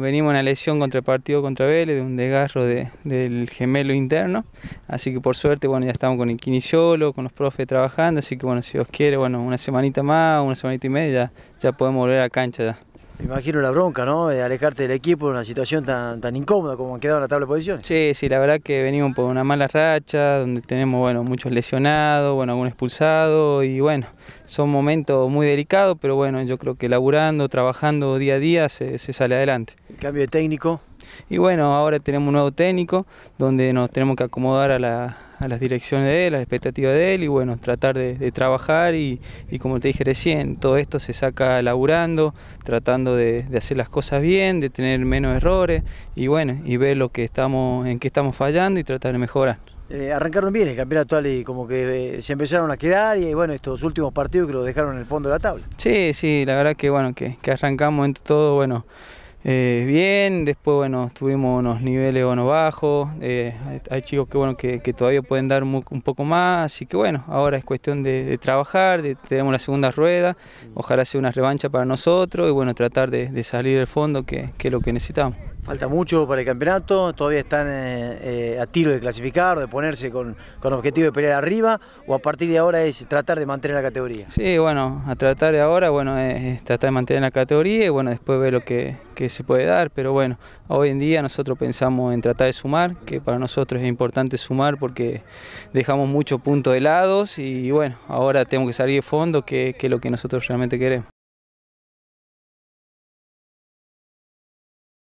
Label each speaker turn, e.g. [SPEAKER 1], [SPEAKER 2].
[SPEAKER 1] Venimos en una lesión contra el partido contra Vélez, de un desgarro de, del gemelo interno. Así que por suerte, bueno, ya estamos con el quiniciolo, con los profes trabajando. Así que bueno, si Dios quiere, bueno, una semanita más, una semanita y media, ya, podemos volver a cancha
[SPEAKER 2] imagino la bronca, ¿no? De alejarte del equipo en una situación tan, incómoda como han quedado en la tabla de
[SPEAKER 1] posiciones. Sí, sí, la verdad que venimos por una mala racha, donde tenemos, bueno, muchos lesionados, bueno, algún expulsado y bueno, son momentos muy delicados, pero bueno, yo creo que laburando, trabajando día a día se, sale adelante. ¿El cambio de técnico? Y bueno, ahora tenemos un nuevo técnico donde nos tenemos que acomodar a la, a las direcciones de él, a las expectativas de él y bueno, tratar de, trabajar y, como te dije recién, todo esto se saca laburando, tratando de, hacer las cosas bien, de tener menos errores y bueno, y ver lo que estamos, en qué estamos fallando y tratar de mejorar.
[SPEAKER 2] Eh, arrancaron bien el campeonato actual y como que eh, se empezaron a quedar y bueno, estos últimos partidos que los dejaron en el fondo de la tabla.
[SPEAKER 1] Sí, sí, la verdad que bueno, que, que arrancamos en todo, bueno. Eh, bien, después bueno, tuvimos unos niveles bueno, bajos, eh, hay chicos que, bueno, que, todavía pueden dar un poco más, así que bueno, ahora es cuestión de, trabajar, tenemos la segunda rueda, ojalá sea una revancha para nosotros y bueno, tratar de, salir del fondo que, que es lo que necesitamos.
[SPEAKER 2] Falta mucho para el campeonato, todavía están eh, eh, a tiro de clasificar, de ponerse con, con, objetivo de pelear arriba, o a partir de ahora es tratar de mantener la categoría.
[SPEAKER 1] Sí, bueno, a tratar de ahora, bueno, es, tratar de mantener la categoría y bueno, después ver lo que, se puede dar, pero bueno, hoy en día nosotros pensamos en tratar de sumar, que para nosotros es importante sumar porque dejamos muchos puntos de lados y bueno, ahora tenemos que salir de fondo, que, que es lo que nosotros realmente queremos.